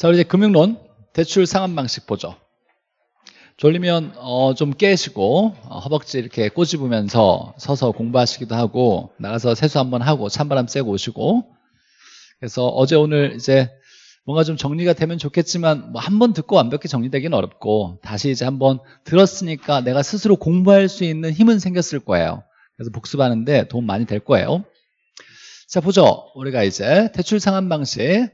자, 이제 금융론 대출 상환 방식 보죠. 졸리면 어, 좀 깨시고 어, 허벅지 이렇게 꼬집으면서 서서 공부하시기도 하고 나가서 세수 한번 하고 찬바람 쐬고 오시고 그래서 어제 오늘 이제 뭔가 좀 정리가 되면 좋겠지만 뭐 한 번 듣고 완벽히 정리되기는 어렵고 다시 이제 한번 들었으니까 내가 스스로 공부할 수 있는 힘은 생겼을 거예요. 그래서 복습하는데 도움 많이 될 거예요. 자 보죠. 우리가 이제 대출 상환 방식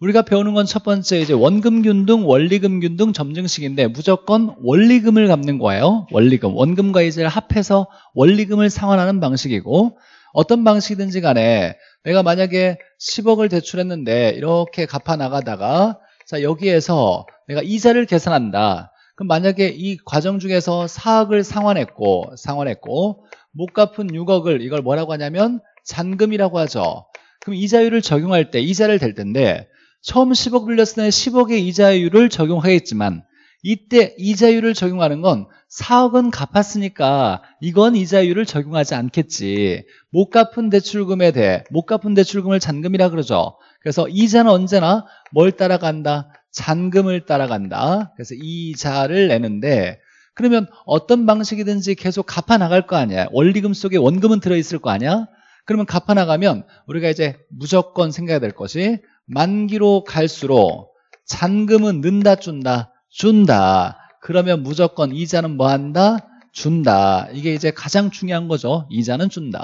우리가 배우는 건 첫 번째 이제 원금균등, 원리금균등, 점증식인데 무조건 원리금을 갚는 거예요. 원리금, 원금과 이자를 합해서 원리금을 상환하는 방식이고 어떤 방식이든지 간에 내가 만약에 10억을 대출했는데 이렇게 갚아 나가다가 자 여기에서 내가 이자를 계산한다. 그럼 만약에 이 과정 중에서 4억을 상환했고 상환했고 못 갚은 6억을 이걸 뭐라고 하냐면 잔금이라고 하죠. 그럼 이자율을 적용할 때 이자를 댈 텐데 처음 10억 빌렸을 때 10억의 이자율을 적용하겠지만 이때 이자율을 적용하는 건 4억은 갚았으니까 이건 이자율을 적용하지 않겠지. 못 갚은 대출금에 대해 못 갚은 대출금을 잔금이라 그러죠. 그래서 이자는 언제나 뭘 따라간다? 잔금을 따라간다. 그래서 이자를 내는데 그러면 어떤 방식이든지 계속 갚아 나갈 거 아니야. 원리금 속에 원금은 들어 있을 거 아니야. 그러면 갚아 나가면 우리가 이제 무조건 생각해야 될 것이 만기로 갈수록 잔금은 는다 준다 준다 그러면 무조건 이자는 뭐한다 준다 이게 이제 가장 중요한 거죠 이자는 준다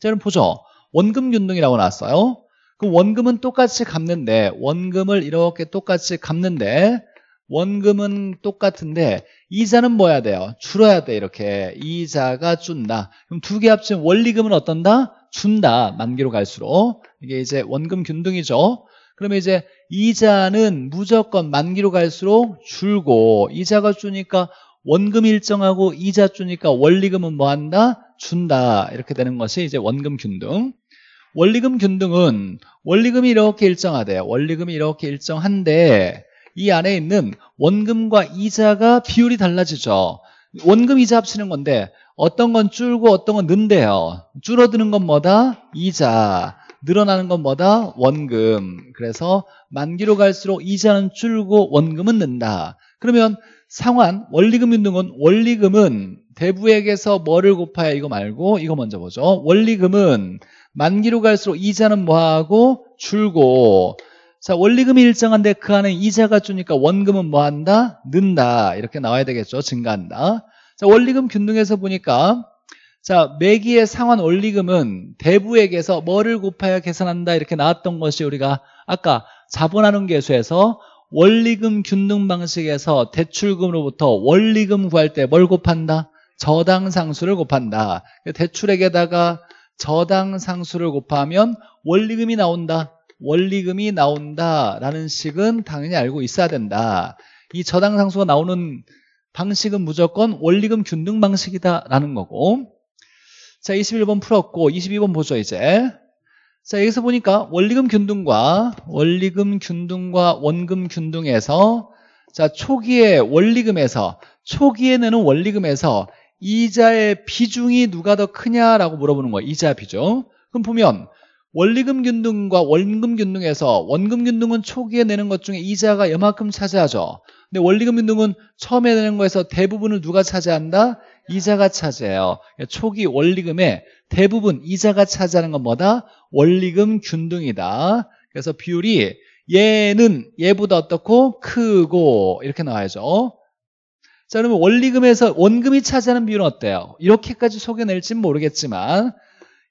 자 그럼 보죠 원금 균등이라고 나왔어요 그 원금은 똑같이 갚는데 원금을 이렇게 똑같이 갚는데 원금은 똑같은데 이자는 뭐야 돼요? 줄어야 돼 이렇게 이자가 준다 그럼 두 개합치면 원리금은 어떤다? 준다 만기로 갈수록 이게 이제 원금 균등이죠 그러면 이제 이자는 무조건 만기로 갈수록 줄고 이자가 주니까 원금 일정하고 이자 주니까 원리금은 뭐 한다? 준다 이렇게 되는 것이 이제 원금 균등 원리금 균등은 원리금이 이렇게 일정하대 요 원리금이 이렇게 일정한데 이 안에 있는 원금과 이자가 비율이 달라지죠 원금 이자 합치는 건데 어떤 건 줄고 어떤 건 는데요 줄어드는 건 뭐다? 이자 늘어나는 건 뭐다? 원금. 그래서 만기로 갈수록 이자는 줄고 원금은 는다. 그러면 상환, 원리금 있는건 원리금은 대부액에서 뭐를 곱하야 이거 말고 이거 먼저 보죠. 원리금은 만기로 갈수록 이자는 뭐하고 줄고 자 원리금이 일정한데 그 안에 이자가 주니까 원금은 뭐한다? 는다 이렇게 나와야 되겠죠 증가한다 자 원리금 균등에서 보니까 자, 매기의 상환 원리금은 대부액에서 뭐를 곱하여 계산한다 이렇게 나왔던 것이 우리가 아까 자본하는 계수에서 원리금 균등 방식에서 대출금으로부터 원리금 구할 때 뭘 곱한다? 저당 상수를 곱한다. 대출액에다가 저당 상수를 곱하면 원리금이 나온다. 원리금이 나온다라는 식은 당연히 알고 있어야 된다. 이 저당 상수가 나오는 방식은 무조건 원리금 균등 방식이다라는 거고 자, 21번 풀었고 22번 보죠, 이제. 자, 여기서 보니까 원리금 균등과 원리금 균등과 원금 균등에서 자, 초기에 원리금에서 초기에 내는 원리금에서 이자의 비중이 누가 더 크냐라고 물어보는 거예요. 이자 비중. 그럼 보면 원리금 균등과 원금 균등에서 원금 균등은 초기에 내는 것 중에 이자가 이만큼 차지하죠. 근데 원리금 균등은 처음에 내는 거에서 대부분을 누가 차지한다? 이자가 차지해요. 초기 원리금의 대부분 이자가 차지하는 건 뭐다? 원리금 균등이다. 그래서 비율이 얘는 얘보다 어떻고 크고 이렇게 나와야죠. 자 그러면 원리금에서 원금이 차지하는 비율은 어때요? 이렇게까지 속여낼진 모르겠지만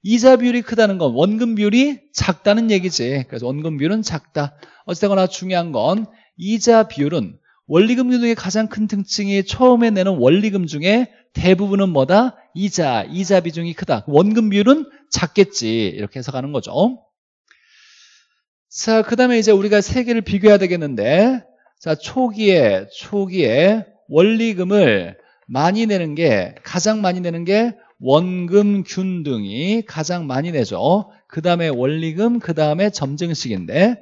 이자 비율이 크다는 건 원금 비율이 작다는 얘기지. 그래서 원금 비율은 작다. 어쨌거나 중요한 건 이자 비율은 원리금 균등의 가장 큰 특징이 처음에 내는 원리금 중에 대부분은 뭐다? 이자, 이자 비중이 크다. 원금 비율은 작겠지. 이렇게 해석하는 거죠. 자, 그 다음에 이제 우리가 세 개를 비교해야 되겠는데, 자, 초기에, 초기에 원리금을 많이 내는 게, 가장 많이 내는 게 원금 균등이 가장 많이 내죠. 그 다음에 원리금, 그 다음에 점증식인데,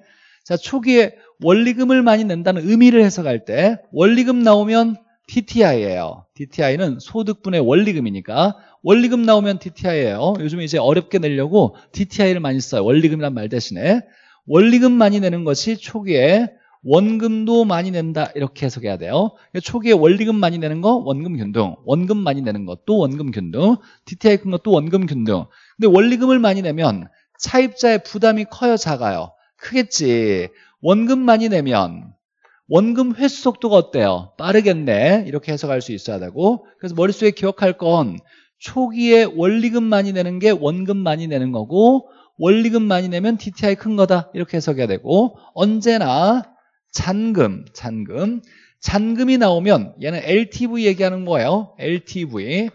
자, 초기에 원리금을 많이 낸다는 의미를 해석할 때, 원리금 나오면 TTI예요. d t i 는 소득분의 원리금이니까 원리금 나오면 d t i 예요 요즘에 이제 어렵게 내려고 d t i 를 많이 써요. 원리금이란 말 대신에 원리금 많이 내는 것이 초기에 원금도 많이 낸다 이렇게 해석해야 돼요. 초기에 원리금 많이 내는 거 원금 균등, 원금 많이 내는 것도 원금 균등, DTI 큰 것도 원금 균등. 근데 원리금을 많이 내면 차입자의 부담이 커요, 작아요? 크겠지. 원금 많이 내면 원금 회수 속도가 어때요? 빠르겠네. 이렇게 해석할 수 있어야 되고 그래서 머릿속에 기억할 건 초기에 원리금 많이 내는 게 원금 많이 내는 거고 원리금 많이 내면 DTI 큰 거다 이렇게 해석해야 되고 언제나 잔금, 잔금, 잔금이 나오면 얘는 LTV 얘기하는 거예요 LTV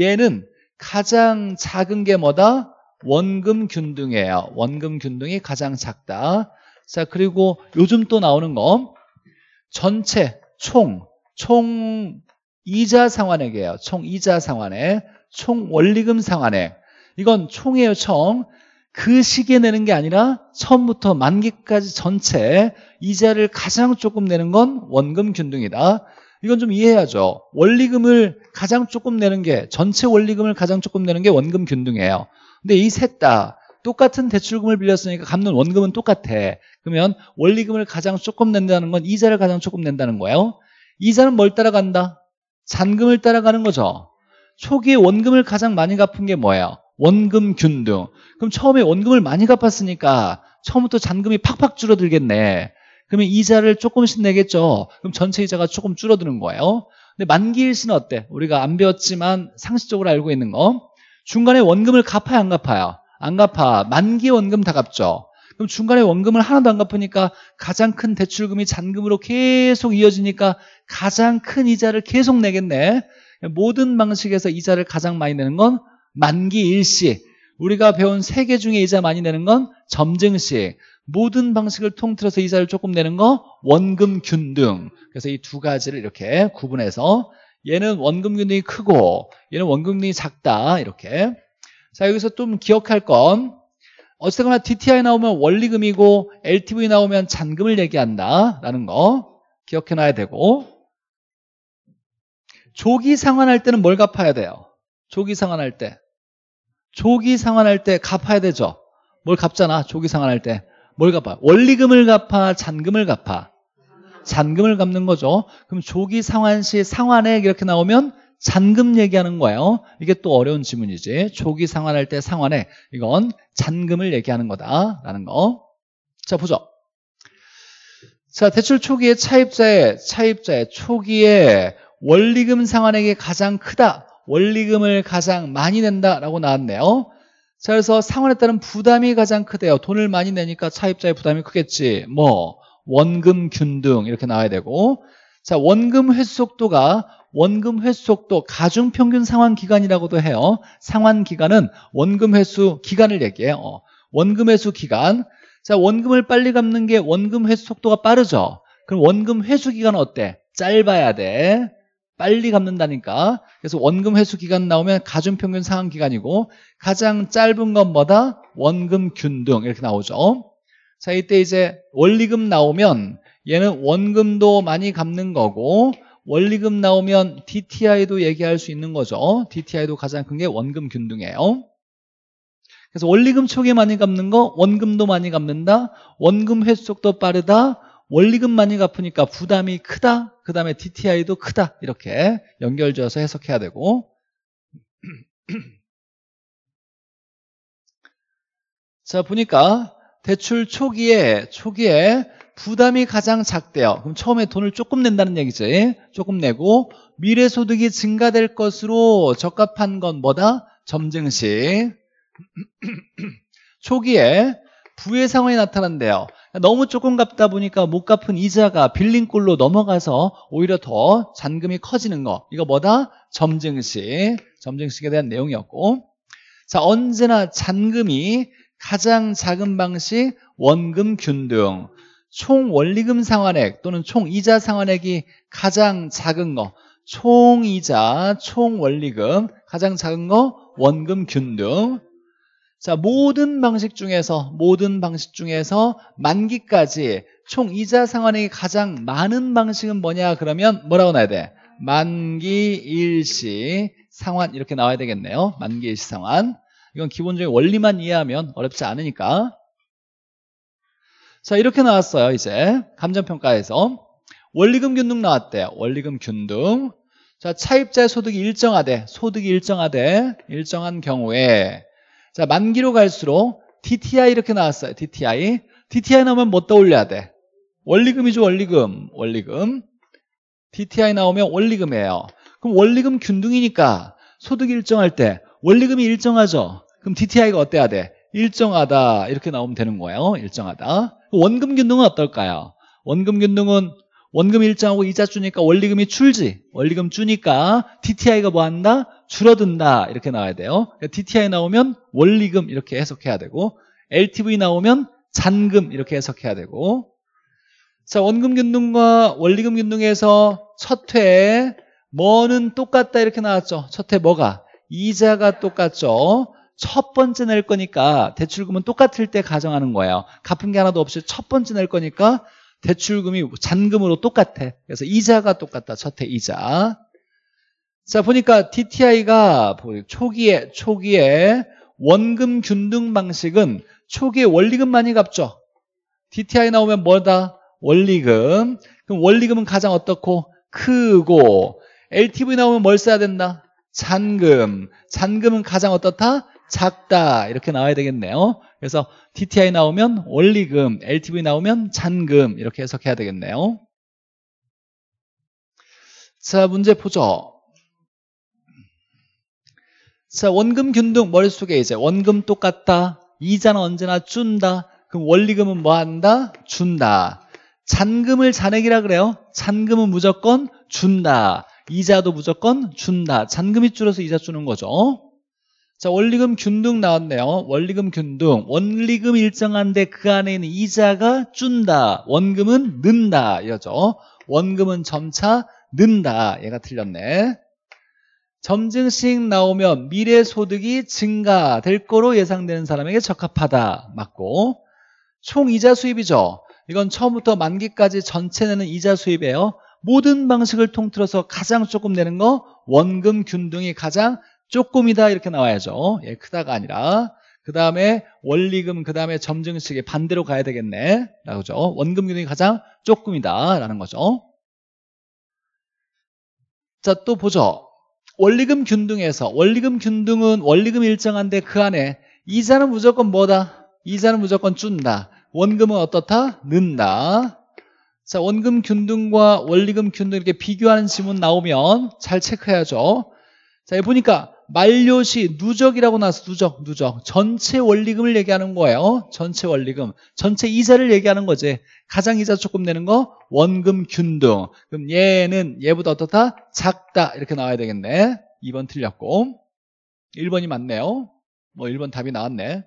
얘는 가장 작은 게 뭐다? 원금 균등이에요 원금 균등이 가장 작다 자 그리고 요즘 또 나오는 거 전체 총, 총 이자 상환액이에요. 총 이자 상환액, 총 원리금 상환액. 이건 총이에요, 총. 그 시기에 내는 게 아니라 처음부터 만기까지 전체 이자를 가장 조금 내는 건 원금 균등이다. 이건 좀 이해해야죠. 원리금을 가장 조금 내는 게 전체 원리금을 가장 조금 내는 게 원금 균등이에요. 근데 이셋다 똑같은 대출금을 빌렸으니까 갚는 원금은 똑같아. 그러면 원리금을 가장 조금 낸다는 건 이자를 가장 조금 낸다는 거예요. 어? 이자는 뭘 따라간다? 잔금을 따라가는 거죠. 초기에 원금을 가장 많이 갚은 게 뭐예요? 원금 균등. 그럼 처음에 원금을 많이 갚았으니까 처음부터 잔금이 팍팍 줄어들겠네. 그러면 이자를 조금씩 내겠죠. 그럼 전체 이자가 조금 줄어드는 거예요. 근데 만기일시는 어때? 우리가 안 배웠지만 상식적으로 알고 있는 거. 중간에 원금을 갚아야 안 갚아요? 안 갚아. 만기 원금 다 갚죠. 그럼 중간에 원금을 하나도 안 갚으니까 가장 큰 대출금이 잔금으로 계속 이어지니까 가장 큰 이자를 계속 내겠네. 모든 방식에서 이자를 가장 많이 내는 건 만기 일시. 우리가 배운 세 개 중에 이자 많이 내는 건점증시 모든 방식을 통틀어서 이자를 조금 내는 거 원금균등. 그래서 이 두 가지를 이렇게 구분해서 얘는 원금균등이 크고 얘는 원금균등이 작다. 이렇게 자, 여기서 좀 기억할 건 어쨌거나 DTI 나오면 원리금이고 LTV 나오면 잔금을 얘기한다라는 거 기억해놔야 되고 조기 상환할 때는 뭘 갚아야 돼요? 조기 상환할 때 조기 상환할 때 갚아야 되죠 뭘 갚잖아 조기 상환할 때 뭘 갚아? 원리금을 갚아 잔금을 갚아 잔금을 갚는 거죠 그럼 조기 상환 시 상환액 이렇게 나오면 잔금 얘기하는 거예요. 이게 또 어려운 지문이지. 조기 상환할 때상환해 이건 잔금을 얘기하는 거다라는 거. 자, 보죠. 자, 대출 초기에 차입자의 차입자의 초기에 원리금 상환액이 가장 크다. 원리금을 가장 많이 낸다라고 나왔네요. 자, 그래서 상환에 따른 부담이 가장 크대요. 돈을 많이 내니까 차입자의 부담이 크겠지. 뭐 원금 균등 이렇게 나와야 되고 자, 원금 회수 속도가 원금 회수속도 가중평균 상환기간이라고도 해요. 상환기간은 원금 회수 기간을 얘기해요. 어, 원금 회수 기간. 자, 원금을 빨리 갚는 게 원금 회수 속도가 빠르죠. 그럼 원금 회수 기간 은 어때? 짧아야 돼. 빨리 갚는다니까. 그래서 원금 회수 기간 나오면 가중평균 상환 기간이고 가장 짧은 것보다 원금 균등 이렇게 나오죠. 자, 이때 이제 원리금 나오면 얘는 원금도 많이 갚는 거고 원리금 나오면 DTI도 얘기할 수 있는 거죠. DTI도 가장 큰 게 원금 균등이에요. 그래서 원리금 초기 에 많이 갚는 거 원금도 많이 갚는다. 원금 회수속도 빠르다. 원리금 많이 갚으니까 부담이 크다. 그 다음에 DTI도 크다. 이렇게 연결지어서 해석해야 되고 자 보니까 대출 초기에 초기에 부담이 가장 작대요. 그럼 처음에 돈을 조금 낸다는 얘기지. 조금 내고 미래 소득이 증가될 것으로 적합한 건 뭐다? 점증식. 초기에 부의 상황이 나타난대요. 너무 조금 갚다 보니까 못 갚은 이자가 빌린 꼴로 넘어가서 오히려 더 잔금이 커지는 거. 이거 뭐다? 점증식. 점증식에 대한 내용이었고. 자, 언제나 잔금이 가장 작은 방식 원금 균등 총 원리금 상환액 또는 총 이자 상환액이 가장 작은 거 총 이자 총 원리금 가장 작은 거 원금 균등 자 모든 방식 중에서 모든 방식 중에서 만기까지 총 이자 상환액이 가장 많은 방식은 뭐냐 그러면 뭐라고 나야 돼 만기 일시 상환 이렇게 나와야 되겠네요 만기 일시 상환 이건 기본적인 원리만 이해하면 어렵지 않으니까 자 이렇게 나왔어요 이제 감정평가에서 원리금 균등 나왔대요 원리금 균등 자 차입자의 소득이 일정하대 소득이 일정하대 일정한 경우에 자 만기로 갈수록 DTI 이렇게 나왔어요 DTI DTI 나오면 뭐 떠올려야 돼 원리금이죠 원리금 원리금 DTI 나오면 원리금이에요 그럼 원리금 균등이니까 소득이 일정할 때 원리금이 일정하죠 그럼 DTI가 어때야 돼? 일정하다 이렇게 나오면 되는 거예요 일정하다 원금균등은 어떨까요? 원금균등은 원금 일정하고 이자 주니까 원리금이 줄지 원리금 주니까 DTI가 뭐 한다? 줄어든다 이렇게 나와야 돼요 DTI 그러니까 나오면 원리금 이렇게 해석해야 되고 LTV 나오면 잔금 이렇게 해석해야 되고 자 원금균등과 원리금균등에서 첫 회에 뭐는 똑같다 이렇게 나왔죠 첫 회 뭐가? 이자가 똑같죠 첫 번째 낼 거니까 대출금은 똑같을 때 가정하는 거예요. 갚은 게 하나도 없이 첫 번째 낼 거니까 대출금이 잔금으로 똑같아. 그래서 이자가 똑같다. 첫해 이자. 자, 보니까 DTI가 초기에, 초기에 원금 균등 방식은 초기에 원리금 만이 갚죠. DTI 나오면 뭐다? 원리금. 그럼 원리금은 가장 어떻고? 크고. LTV 나오면 뭘 써야 된다? 잔금. 잔금은 가장 어떻다? 작다 이렇게 나와야 되겠네요 그래서 DTI 나오면 원리금 LTV 나오면 잔금 이렇게 해석해야 되겠네요 자 문제 보죠 자 원금 균등 머릿속에 이제 원금 똑같다 이자는 언제나 준다 그럼 원리금은 뭐 한다? 준다 잔금을 잔액이라 그래요 잔금은 무조건 준다 이자도 무조건 준다 잔금이 줄어서 이자 주는 거죠 자, 원리금 균등 나왔네요. 원리금 균등. 원리금 일정한데 그 안에 있는 이자가 준다. 원금은 는다. 이거죠. 원금은 점차 는다. 얘가 틀렸네. 점증식 나오면 미래 소득이 증가될 거로 예상되는 사람에게 적합하다. 맞고. 총 이자 수입이죠. 이건 처음부터 만기까지 전체 내는 이자 수입이에요. 모든 방식을 통틀어서 가장 조금 내는 거 원금 균등이 가장 조금이다 이렇게 나와야죠. 예, 크다가 아니라 그 다음에 원리금, 그 다음에 점증식의 반대로 가야 되겠네. 라고죠. 원금균형이 가장 조금이다. 라는 거죠. 자, 또 보죠. 원리금 균등에서, 원리금 균등은 원리금 일정한데 그 안에 이자는 무조건 뭐다? 이자는 무조건 준다. 원금은 어떻다? 는다. 자, 원금 균등과 원리금 균등 이렇게 비교하는 지문 나오면 잘 체크해야죠. 자, 여기 보니까 만료시 누적이라고 나서 누적, 누적. 전체 원리금을 얘기하는 거예요. 어? 전체 원리금. 전체 이자를 얘기하는 거지. 가장 이자 조금 내는 거 원금 균등. 그럼 얘는 얘보다 어떻다? 작다. 이렇게 나와야 되겠네. 2번 틀렸고. 1번이 맞네요. 뭐 1번 답이 나왔네.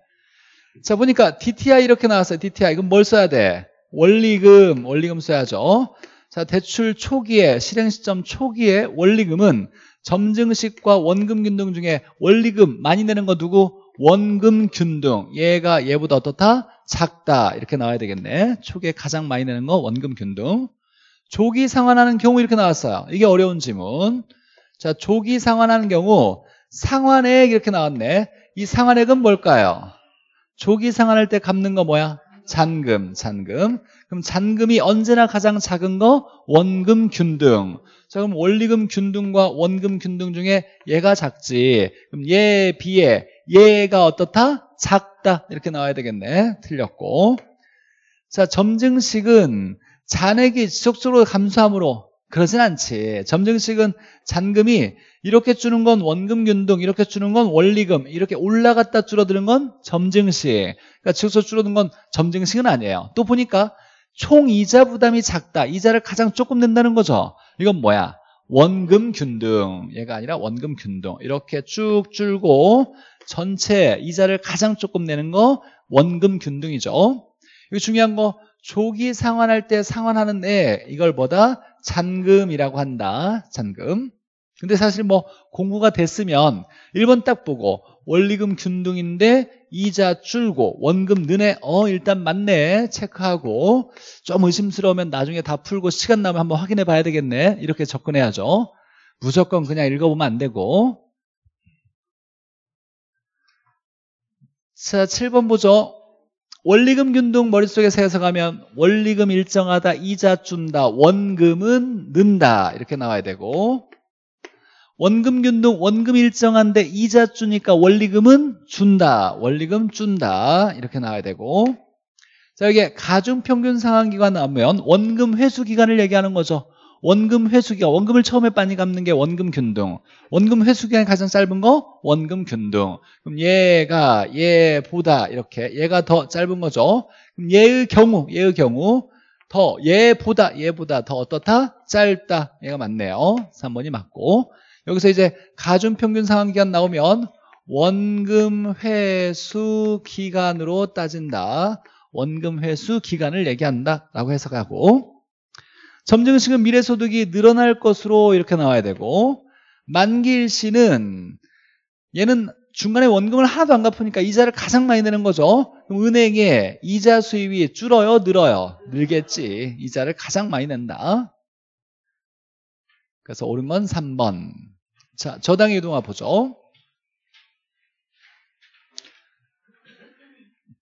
자, 보니까 DTI 이렇게 나왔어요. DTI. 이건 뭘 써야 돼? 원리금, 원리금 써야죠. 자, 대출 초기에, 실행 시점 초기에 원리금은 점증식과 원금균등 중에 원리금 많이 내는 거 누구? 원금균등 얘가 얘보다 어떻다? 작다 이렇게 나와야 되겠네 초기에 가장 많이 내는 거 원금균등 조기 상환하는 경우 이렇게 나왔어요 이게 어려운 지문 자 조기 상환하는 경우 상환액 이렇게 나왔네 이 상환액은 뭘까요? 조기 상환할 때 갚는 거 뭐야? 잔금 잔금 그럼 잔금이 언제나 가장 작은 거 원금균등 자 그럼 원리금 균등과 원금 균등 중에 얘가 작지 그럼 얘에 비해 얘가 어떻다? 작다 이렇게 나와야 되겠네 틀렸고 자 점증식은 잔액이 지속적으로 감소함으로 그러진 않지 점증식은 잔금이 이렇게 주는 건 원금 균등 이렇게 주는 건 원리금 이렇게 올라갔다 줄어드는 건 점증식 그러니까 지속적으로 줄어든 건 점증식은 아니에요 또 보니까 총 이자 부담이 작다 이자를 가장 조금 낸다는 거죠 이건 뭐야? 원금 균등 얘가 아니라 원금 균등 이렇게 쭉 줄고 전체 이자를 가장 조금 내는 거 원금 균등이죠 이거 중요한 거 조기 상환할 때 상환하는 애 이걸 뭐다 잔금이라고 한다 잔금 근데 사실 뭐 공부가 됐으면 1번 딱 보고 원리금 균등인데 이자 줄고 원금 느에어 일단 맞네 체크하고 좀 의심스러우면 나중에 다 풀고 시간 나면 한번 확인해 봐야 되겠네 이렇게 접근해야죠 무조건 그냥 읽어보면 안 되고 자 7번 보죠 원리금 균등 머릿속에 새서가면 원리금 일정하다 이자 준다 원금은 는다 이렇게 나와야 되고 원금균등 원금 일정한데 이자 주니까 원리금은 준다. 원리금 준다. 이렇게 나와야 되고 자 여기에 가중평균 상환기간 나오면 원금 회수기간을 얘기하는 거죠. 원금 회수기간 원금을 처음에 많이 갚는 게 원금 균등 원금 회수기간이 가장 짧은 거 원금 균등 그럼 얘가 얘보다 이렇게 얘가 더 짧은 거죠 그럼 얘의 경우 얘의 경우 더 얘보다 얘보다 더 어떻다 짧다 얘가 맞네요 3번이 맞고 여기서 이제 가중평균 상환기간 나오면 원금 회수 기간으로 따진다. 원금 회수 기간을 얘기한다. 라고 해석하고 점증식은 미래소득이 늘어날 것으로 이렇게 나와야 되고 만기일시는 얘는 중간에 원금을 하나도 안 갚으니까 이자를 가장 많이 내는 거죠 그럼 은행에 이자 수입이 줄어요 늘어요 늘겠지 이자를 가장 많이 낸다 그래서 옳은 건 3번 자, 저당의 유동화 보죠.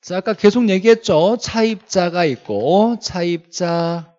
자, 아까 계속 얘기했죠. 차입자가 있고, 차입자,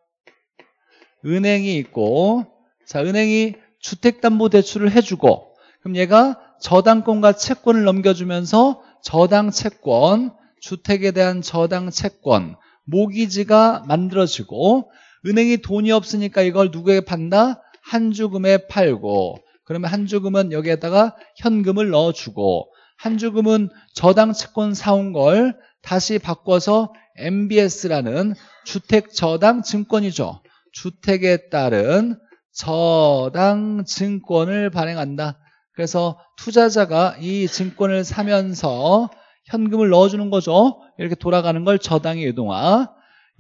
은행이 있고, 자, 은행이 주택담보대출을 해주고, 그럼 얘가 저당권과 채권을 넘겨주면서 저당 채권, 주택에 대한 저당 채권, 모기지가 만들어지고, 은행이 돈이 없으니까 이걸 누구에게 판다? 한주금에 팔고, 그러면 한 주금은 여기에다가 현금을 넣어주고 한 주금은 저당 채권 사온 걸 다시 바꿔서 MBS라는 주택 저당 증권이죠. 주택에 따른 저당 증권을 발행한다. 그래서 투자자가 이 증권을 사면서 현금을 넣어주는 거죠. 이렇게 돌아가는 걸 저당의 유동화.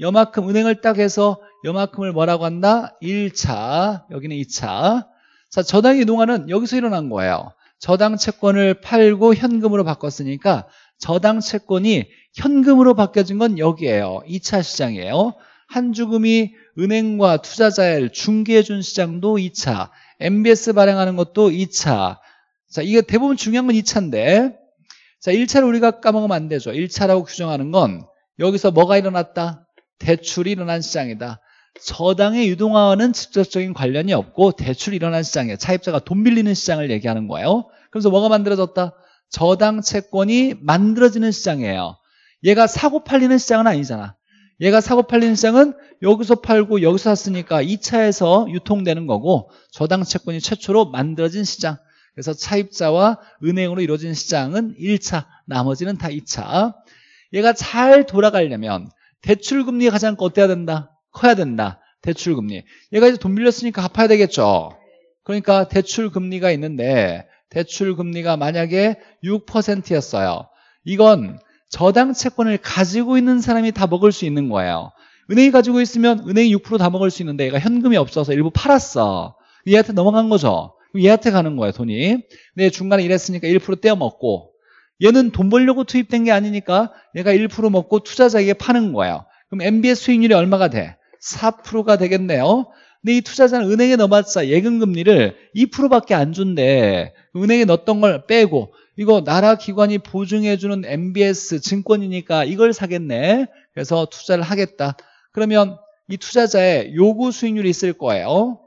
요만큼 은행을 딱 해서 요만큼을 뭐라고 한다? 1차, 여기는 2차. 자, 저당 이동화는 여기서 일어난 거예요. 저당 채권을 팔고 현금으로 바꿨으니까 저당 채권이 현금으로 바뀌어진 건 여기에요. 2차 시장이에요. 한주금이 은행과 투자자를 중개해준 시장도 2차, MBS 발행하는 것도 2차. 자, 이게 대부분 중요한 건 2차인데, 자, 1차를 우리가 까먹으면 안 되죠. 1차라고 규정하는 건 여기서 뭐가 일어났다? 대출이 일어난 시장이다. 저당의 유동화와는 직접적인 관련이 없고 대출 이 일어난 시장에 차입자가 돈 빌리는 시장을 얘기하는 거예요. 그래서 뭐가 만들어졌다? 저당 채권이 만들어지는 시장이에요. 얘가 사고 팔리는 시장은 아니잖아. 얘가 사고 팔리는 시장은 여기서 팔고 여기서 샀으니까 2차에서 유통되는 거고 저당 채권이 최초로 만들어진 시장. 그래서 차입자와 은행으로 이루어진 시장은 1차, 나머지는 다 2차. 얘가 잘 돌아가려면 대출금리가 가장 어때야 된다? 커야 된다. 대출금리. 얘가 이제 돈 빌렸으니까 갚아야 되겠죠. 그러니까 대출금리가 있는데 대출금리가 만약에 6%였어요. 이건 저당 채권을 가지고 있는 사람이 다 먹을 수 있는 거예요. 은행이 가지고 있으면 은행이 6%다 먹을 수 있는데 얘가 현금이 없어서 일부 팔았어. 얘한테 넘어간 거죠. 얘한테 가는 거예요, 돈이. 근데 중간에 일했으니까 1% 떼어 먹고 얘는 돈 벌려고 투입된 게 아니니까 얘가 1% 먹고 투자자에게 파는 거예요. 그럼 MBS 수익률이 얼마가 돼? 4%가 되겠네요. 근데 이 투자자는 은행에 넣어봤자 예금금리를 2%밖에 안 준대. 은행에 넣었던 걸 빼고 이거 나라 기관이 보증해주는 MBS 증권이니까 이걸 사겠네. 그래서 투자를 하겠다. 그러면 이 투자자의 요구 수익률이 있을 거예요.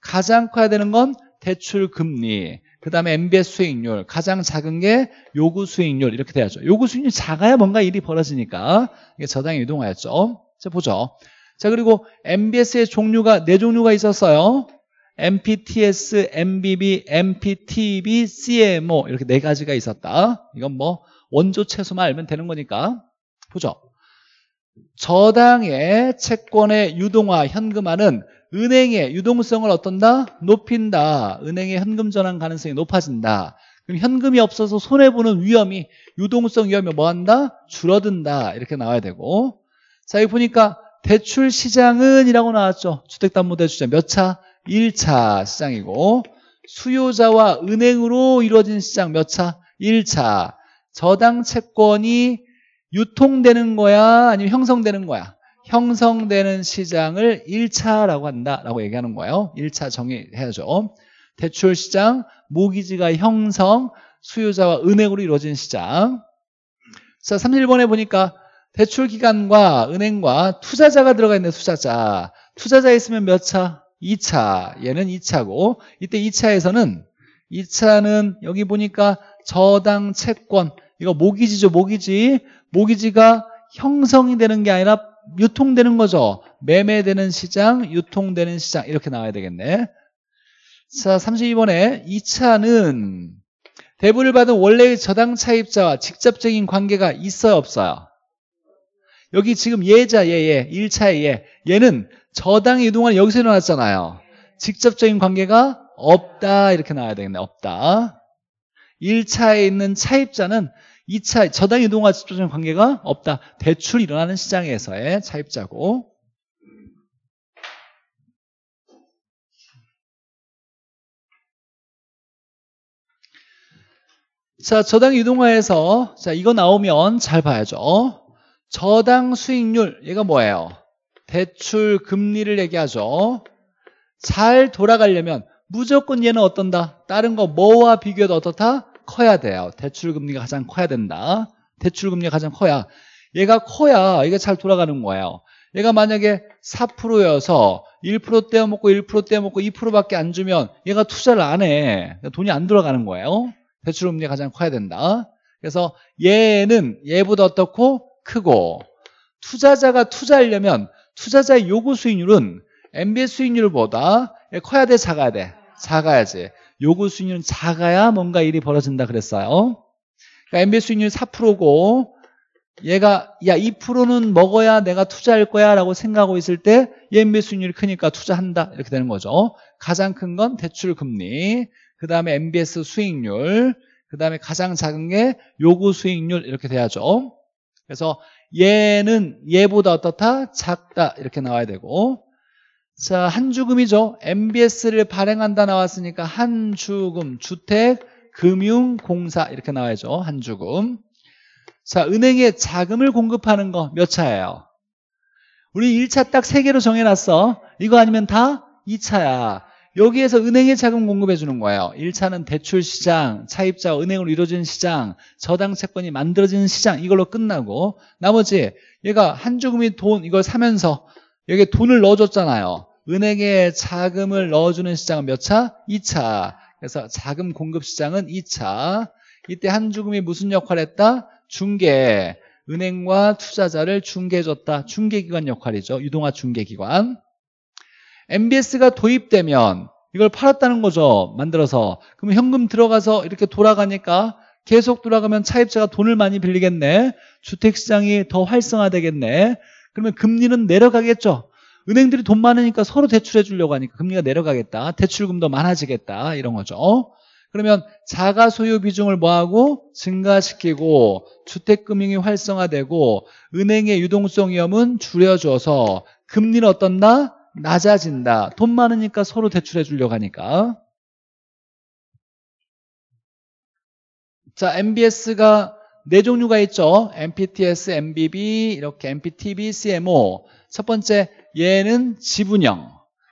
가장 커야 되는 건 대출 금리, 그 다음에 MBS 수익률, 가장 작은 게 요구 수익률 이렇게 돼야죠. 요구 수익률이 작아야 뭔가 일이 벌어지니까 이게 저당이 유동화였죠. 이제 보죠. 자 그리고 MBS의 종류가 네 종류가 있었어요. MPTS, MBB, MPTB, CMO 이렇게 네 가지가 있었다. 이건 뭐 원조 채소만 알면 되는 거니까 보죠. 저당의 채권의 유동화 현금화는 은행의 유동성을 어떤다? 높인다. 은행의 현금 전환 가능성이 높아진다. 그럼 현금이 없어서 손해보는 위험이 유동성 위험이 뭐한다? 줄어든다. 이렇게 나와야 되고 자 여기 보니까 대출 시장은 이라고 나왔죠. 주택담보대출 자몇 차? 1차 시장이고 수요자와 은행으로 이루어진 시장 몇 차? 1차 저당 채권이 유통되는 거야 아니면 형성되는 거야 형성되는 시장을 1차라고 한다라고 얘기하는 거예요 1차 정의해야죠 대출 시장, 모기지가 형성, 수요자와 은행으로 이루어진 시장 자 31번에 보니까 대출기관과 은행과 투자자가 들어가 있는 투자자. 투자자 있으면 몇 차? 2차. 얘는 2차고 이때 2차에서는 2차는 여기 보니까 저당 채권 이거 모기지죠 모기지 모기지가 형성이 되는 게 아니라 유통되는 거죠 매매되는 시장 유통되는 시장 이렇게 나와야 되겠네 자 32번에 2차는 대부를 받은 원래의 저당 차입자와 직접적인 관계가 있어요 없어요 여기 지금 예자 예예 1차 예, 예, 예 얘는 저당이 동한 여기서 일어났잖아요 직접적인 관계가 없다 이렇게 나와야 되겠네 없다 1차에 있는 차입자는 2차 저당 이동과 직접적인 관계가 없다 대출 일어나는 시장에서의 차입자고 자 저당 이동화에서 자 이거 나오면 잘 봐야죠 저당 수익률 얘가 뭐예요? 대출 금리를 얘기하죠. 잘 돌아가려면 무조건 얘는 어떤다? 다른 거 뭐와 비교해도 어떻다? 커야 돼요. 대출 금리가 가장 커야 된다. 대출 금리가 가장 커야 얘가 커야 이게 잘 돌아가는 거예요. 얘가 만약에 4%여서 1% 떼어먹고 1% 떼어먹고 2%밖에 안 주면 얘가 투자를 안 해. 돈이 안 돌아가는 거예요. 대출 금리가 가장 커야 된다. 그래서 얘는 얘보다 어떻고 크고 투자자가 투자하려면 투자자의 요구 수익률은 MBS 수익률보다 커야 돼 작아야 돼 작아야지 요구 수익률은 작아야 뭔가 일이 벌어진다 그랬어요 그러니까 MBS 수익률 4%고 얘가 야 2%는 먹어야 내가 투자할 거야 라고 생각하고 있을 때 MBS 수익률이 크니까 투자한다 이렇게 되는 거죠 가장 큰 건 대출금리 그 다음에 MBS 수익률 그 다음에 가장 작은 게 요구 수익률 이렇게 돼야죠 그래서 얘는 얘보다 어떻다? 작다 이렇게 나와야 되고 자, 한 주금이죠. MBS를 발행한다 나왔으니까 한 주금, 주택, 금융, 공사 이렇게 나와야죠. 한 주금. 자, 은행에 자금을 공급하는 거 몇 차예요? 우리 1차 딱 세개로 정해놨어. 이거 아니면 다 2차야. 여기에서 은행에 자금 공급해 주는 거예요. 1차는 대출 시장, 차입자 은행으로 이루어진 시장, 저당 채권이 만들어지는 시장 이걸로 끝나고 나머지 얘가 한주금이 돈 이걸 사면서 여기에 돈을 넣어줬잖아요. 은행에 자금을 넣어주는 시장은 몇 차? 2차. 그래서 자금 공급 시장은 2차. 이때 한주금이 무슨 역할을 했다? 중개. 은행과 투자자를 중개해줬다. 중개기관 역할이죠. 유동화 중개기관. MBS가 도입되면 이걸 팔았다는 거죠. 만들어서. 그럼 현금 들어가서 이렇게 돌아가니까 계속 돌아가면 차입자가 돈을 많이 빌리겠네. 주택시장이 더 활성화되겠네. 그러면 금리는 내려가겠죠. 은행들이 돈 많으니까 서로 대출해 주려고 하니까 금리가 내려가겠다. 대출금도 많아지겠다. 이런 거죠. 그러면 자가 소유 비중을 뭐하고 증가시키고 주택금융이 활성화되고 은행의 유동성 위험은 줄여줘서 금리는 어떤다? 낮아진다. 돈 많으니까 서로 대출해 주려고 하니까. 자, MBS가 네 종류가 있죠. MPTS, MBB, 이렇게 MPTB, CMO. 첫 번째, 얘는 지분형.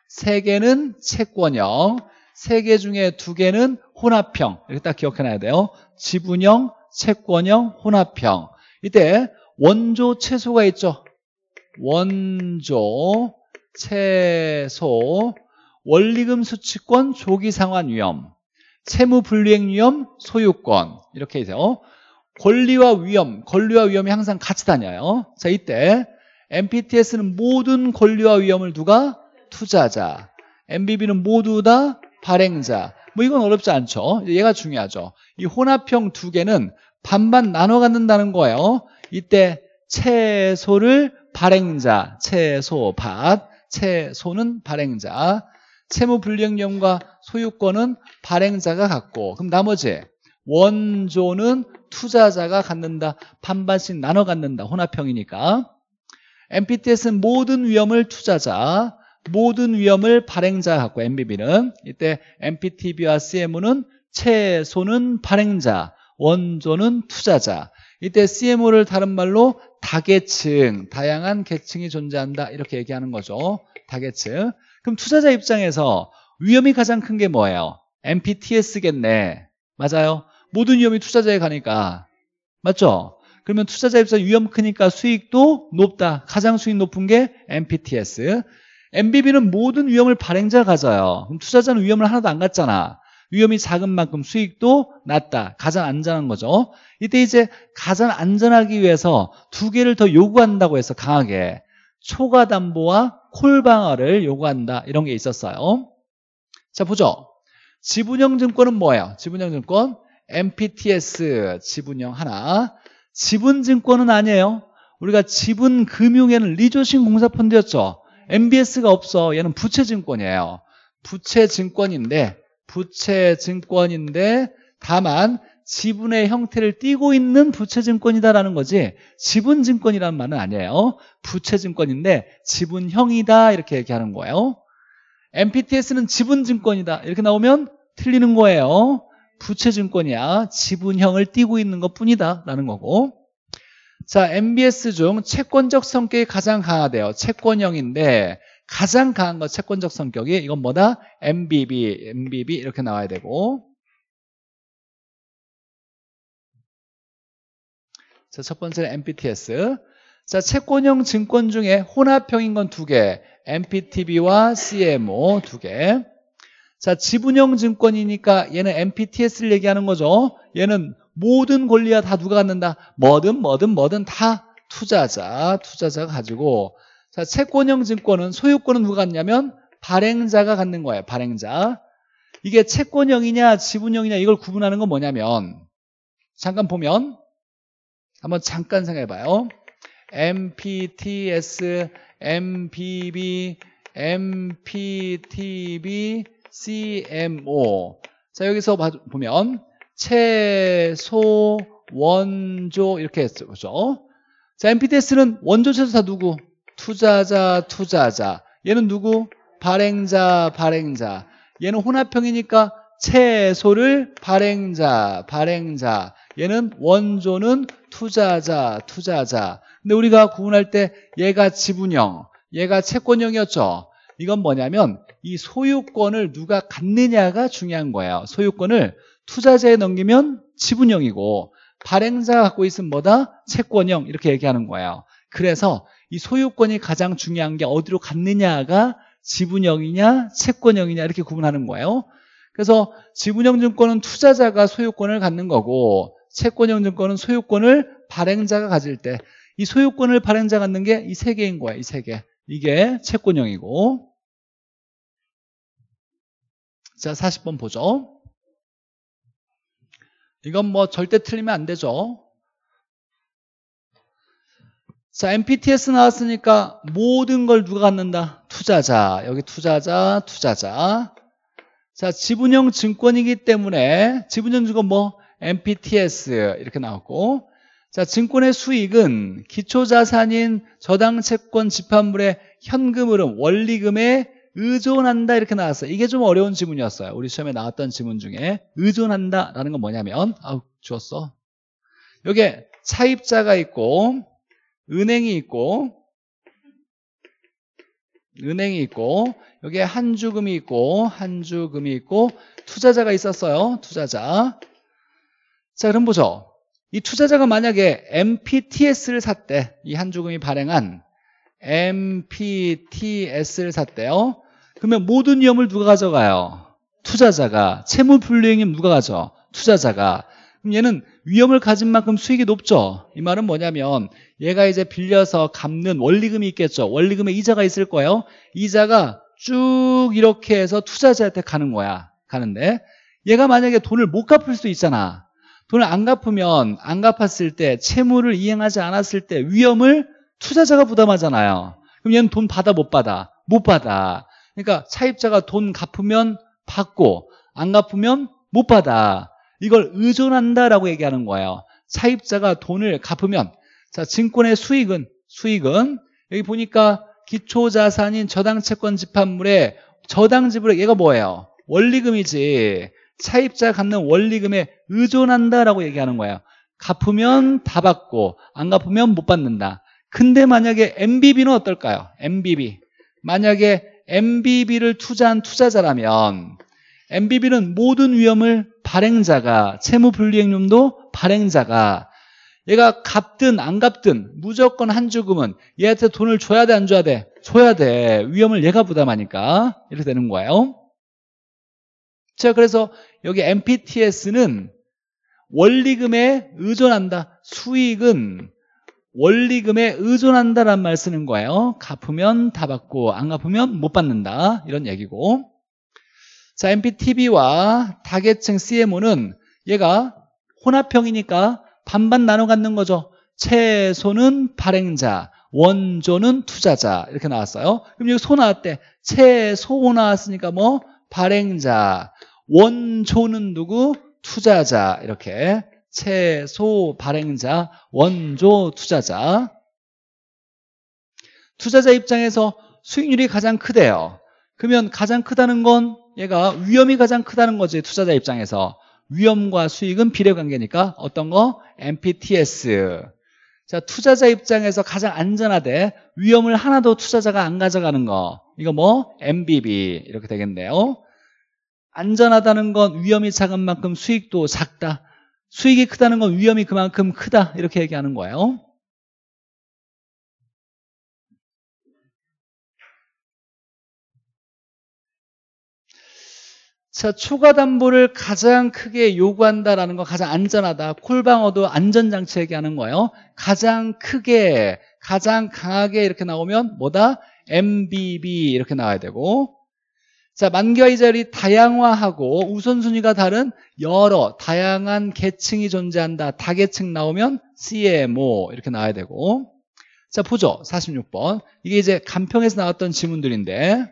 세 개는 채권형. 세 개 중에 두 개는 혼합형. 이렇게 딱 기억해놔야 돼요. 지분형, 채권형, 혼합형. 이때 원조 최소가 있죠. 원조 채소, 원리금 수취권, 조기상환 위험, 채무 불이행 위험, 소유권 이렇게 해서 권리와 위험, 권리와 위험이 항상 같이 다녀요. 자, 이때 MPTS는 모든 권리와 위험을 누가 투자자, MBB는 모두 다 발행자. 뭐 이건 어렵지 않죠. 얘가 중요하죠. 이 혼합형 두 개는 반반 나눠 갖는다는 거예요. 이때 채소를 발행자, 채소, 밭, 채소는 발행자, 채무불량념과 소유권은 발행자가 갖고 그럼 나머지 원조는 투자자가 갖는다. 반반씩 나눠 갖는다. 혼합형이니까. MPTS는 모든 위험을 투자자, 모든 위험을 발행자 갖고 MBB는 이때 MPTB와 CMO는 최소는 발행자, 원조는 투자자, 이때 CMO를 다른 말로 다계층, 다양한 계층이 존재한다 이렇게 얘기하는 거죠. 다계층. 그럼 투자자 입장에서 위험이 가장 큰 게 뭐예요? MPTS겠네. 맞아요. 모든 위험이 투자자에 가니까. 맞죠? 그러면 투자자 입장 에서 위험 크니까 수익도 높다. 가장 수익 높은 게 MPTS. MBB는 모든 위험을 발행자가 가져요. 그럼 투자자는 위험을 하나도 안 갖잖아. 위험이 작은 만큼 수익도 낮다. 가장 안전한 거죠. 이때 이제 가장 안전하기 위해서 두 개를 더 요구한다고 해서 강하게 초과담보와 콜방어를 요구한다. 이런 게 있었어요. 자, 보죠. 지분형 증권은 뭐예요? 지분형 증권. MPTS 지분형 하나. 지분증권은 아니에요. 우리가 지분금융에는 리조신공사펀드였죠. MBS가 없어. 얘는 부채증권이에요. 부채증권인데 부채 증권인데 다만 지분의 형태를 띠고 있는 부채 증권이다라는 거지 지분 증권이라는 말은 아니에요. 부채 증권인데 지분형이다 이렇게 얘기하는 거예요. MPTS는 지분 증권이다 이렇게 나오면 틀리는 거예요. 부채 증권이야 지분형을 띠고 있는 것뿐이다라는 거고. 자, MBS 중 채권적 성격이 가장 강하대요 채권형인데 가장 강한 것 채권적 성격이 이건 뭐다? MBB, MBB 이렇게 나와야 되고 자, 첫 번째는 MPTS 자, 채권형 증권 중에 혼합형인 건 두 개. MPTB와 CMO 두 개. 자, 지분형 증권이니까 얘는 MPTS를 얘기하는 거죠. 얘는 모든 권리야 다 누가 갖는다. 뭐든 뭐든 뭐든 다 투자자, 투자자가 가지고 자, 채권형 증권은 소유권은 누가 갖냐면 발행자가 갖는 거예요. 발행자. 이게 채권형이냐 지분형이냐 이걸 구분하는 건 뭐냐면 잠깐 보면 한번 잠깐 생각해봐요. MPTS, MPB, MPTB, CMO. 자 여기서 보면 채소 원조 이렇게 했죠. 그죠? 자 MPTS는 원조 채소 다 누구? 투자자, 투자자. 얘는 누구? 발행자, 발행자. 얘는 혼합형이니까 채소를 발행자, 발행자. 얘는 원조는 투자자, 투자자. 근데 우리가 구분할 때 얘가 지분형, 얘가 채권형이었죠. 이건 뭐냐면 이 소유권을 누가 갖느냐가 중요한 거예요. 소유권을 투자자에 넘기면 지분형이고 발행자가 갖고 있으면 뭐다? 채권형 이렇게 얘기하는 거예요. 그래서 이 소유권이 가장 중요한 게 어디로 갔느냐가 지분형이냐 채권형이냐 이렇게 구분하는 거예요. 그래서 지분형 증권은 투자자가 소유권을 갖는 거고 채권형 증권은 소유권을 발행자가 가질 때 이 소유권을 발행자 가 갖는 게 이 세 개인 거야 이 세 개. 이게 채권형이고 자 40번 보죠. 이건 뭐 절대 틀리면 안 되죠. 자, MPTS 나왔으니까 모든 걸 누가 갖는다? 투자자. 여기 투자자, 투자자. 자, 지분형 증권이기 때문에 지분형 증권 뭐? MPTS 이렇게 나왔고 자, 증권의 수익은 기초자산인 저당채권 집합물의 현금 흐름, 원리금에 의존한다 이렇게 나왔어요. 이게 좀 어려운 지문이었어요. 우리 시험에 나왔던 지문 중에 의존한다라는 건 뭐냐면 아우, 주웠어. 여기에 차입자가 있고 은행이 있고 은행이 있고 여기에 한주금이 있고 한주금이 있고 투자자가 있었어요. 투자자. 자 그럼 보죠. 이 투자자가 만약에 MPTS를 샀대. 이 한주금이 발행한 MPTS를 샀대요. 그러면 모든 위험을 누가 가져가요? 투자자가. 채무불이행임 누가 가져? 투자자가. 그럼 얘는 위험을 가진 만큼 수익이 높죠. 이 말은 뭐냐면 얘가 이제 빌려서 갚는 원리금이 있겠죠. 원리금에 이자가 있을 거예요. 이자가 쭉 이렇게 해서 투자자한테 가는 거야. 가는데 얘가 만약에 돈을 못 갚을 수도 있잖아. 돈을 안 갚으면 안 갚았을 때 채무를 이행하지 않았을 때 위험을 투자자가 부담하잖아요. 그럼 얘는 돈 받아 못 받아? 못 받아. 그러니까 차입자가 돈 갚으면 받고 안 갚으면 못 받아. 이걸 의존한다라고 얘기하는 거예요. 차입자가 돈을 갚으면 자 증권의 수익은 수익은 여기 보니까 기초자산인 저당채권 집합물의 저당지불액 얘가 뭐예요? 원리금이지 차입자 갚는 원리금에 의존한다라고 얘기하는 거예요 갚으면 다 받고 안 갚으면 못 받는다 근데 만약에 MBB는 어떨까요? MBB 만약에 MBB를 투자한 투자자라면 MBB는 모든 위험을 발행자가 채무불이행률도 발행자가 얘가 갚든 안 갚든 무조건 한 주금은 얘한테 돈을 줘야 돼 안 줘야 돼? 줘야 돼 위험을 얘가 부담하니까 이렇게 되는 거예요 자 그래서 여기 MPTS는 원리금에 의존한다 수익은 원리금에 의존한다란 말 쓰는 거예요 갚으면 다 받고 안 갚으면 못 받는다 이런 얘기고 자, MPTB와 다계층 CMO는 얘가 혼합형이니까 반반 나눠 갖는 거죠. 최소는 발행자, 원조는 투자자 이렇게 나왔어요. 그럼 여기 소 나왔대. 최소 나왔으니까 뭐 발행자, 원조는 누구? 투자자 이렇게 최소 발행자, 원조 투자자. 투자자 입장에서 수익률이 가장 크대요. 그러면 가장 크다는 건 얘가 위험이 가장 크다는 거지 투자자 입장에서 위험과 수익은 비례관계니까 어떤 거? MPTS 자 투자자 입장에서 가장 안전하되 위험을 하나도 투자자가 안 가져가는 거 이거 뭐? MBB 이렇게 되겠네요 안전하다는 건 위험이 작은 만큼 수익도 작다 수익이 크다는 건 위험이 그만큼 크다 이렇게 얘기하는 거예요 자, 초가 담보를 가장 크게 요구한다라는 건 가장 안전하다. 콜방어도 안전장치 얘기하는 거예요. 가장 크게, 가장 강하게 이렇게 나오면 뭐다? MBB 이렇게 나와야 되고. 자, 만기와이자율이 다양화하고 우선순위가 다른 여러 다양한 계층이 존재한다. 다계층 나오면 CMO 이렇게 나와야 되고. 자, 보죠. 46번. 이게 이제 간평에서 나왔던 지문들인데.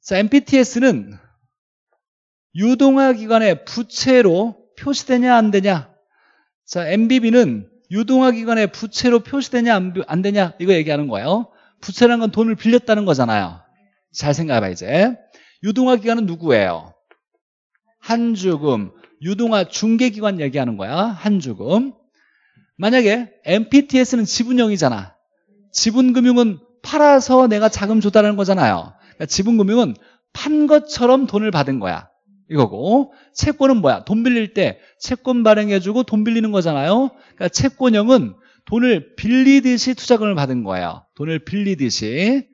자, MPTS는 유동화 기관의 부채로 표시되냐 안 되냐 자 MBB는 유동화 기관의 부채로 표시되냐 안, 되냐 이거 얘기하는 거예요 부채란 건 돈을 빌렸다는 거잖아요 잘 생각해봐 이제 유동화 기관은 누구예요? 한주금 유동화 중개기관 얘기하는 거야 한주금 만약에 MPTS는 지분형이잖아 지분금융은 팔아서 내가 자금 조달하는 거잖아요 그러니까 지분금융은 판 것처럼 돈을 받은 거야 이거고 채권은 뭐야? 돈 빌릴 때 채권 발행해주고 돈 빌리는 거잖아요. 그러니까 채권형은 돈을 빌리듯이 투자금을 받은 거예요. 돈을 빌리듯이.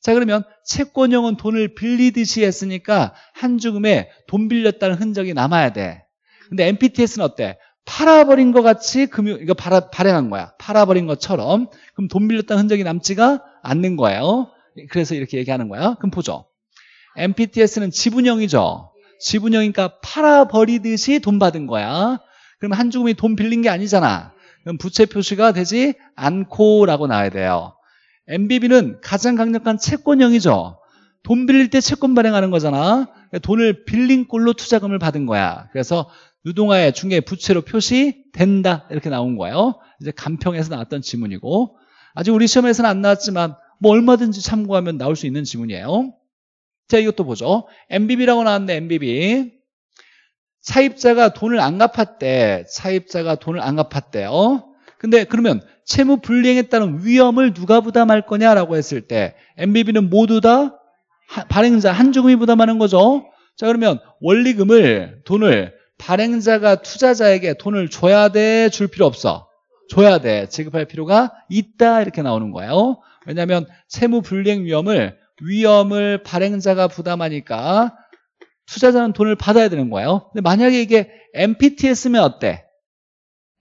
자 그러면 채권형은 돈을 빌리듯이 했으니까 한 주금에 돈 빌렸다는 흔적이 남아야 돼. 근데 MPTS는 어때? 팔아버린 것 같이 금융 이거 그 발행한 거야. 팔아버린 것처럼 그럼 돈 빌렸다는 흔적이 남지가 않는 거예요. 그래서 이렇게 얘기하는 거야. 그럼 보죠. MPTS는 지분형이죠. 지분형이니까 팔아버리듯이 돈 받은 거야. 그럼 한주금이 돈 빌린 게 아니잖아. 그럼 부채 표시가 되지 않고라고 나와야 돼요. MBB는 가장 강력한 채권형이죠. 돈 빌릴 때 채권 발행하는 거잖아. 돈을 빌린 꼴로 투자금을 받은 거야. 그래서 유동화의 중에 부채로 표시된다 이렇게 나온 거예요. 이제 간평에서 나왔던 지문이고 아직 우리 시험에서는 안 나왔지만 뭐 얼마든지 참고하면 나올 수 있는 지문이에요. 자, 이것도 보죠. MBB라고 나왔는데 MBB. 차입자가 돈을 안 갚았대. 차입자가 돈을 안 갚았대. 요 근데 그러면 채무 불이행에 따른 위험을 누가 부담할 거냐라고 했을 때 MBB는 모두 다 발행자 한주금이 부담하는 거죠. 자 그러면 원리금을 돈을 발행자가 투자자에게 돈을 줘야 돼 줄 필요 없어 줘야 돼 지급할 필요가 있다 이렇게 나오는 거예요 왜냐하면 채무 불이행 위험을 위험을 발행자가 부담하니까 투자자는 돈을 받아야 되는 거예요. 근데 만약에 이게 MPT였으면 어때?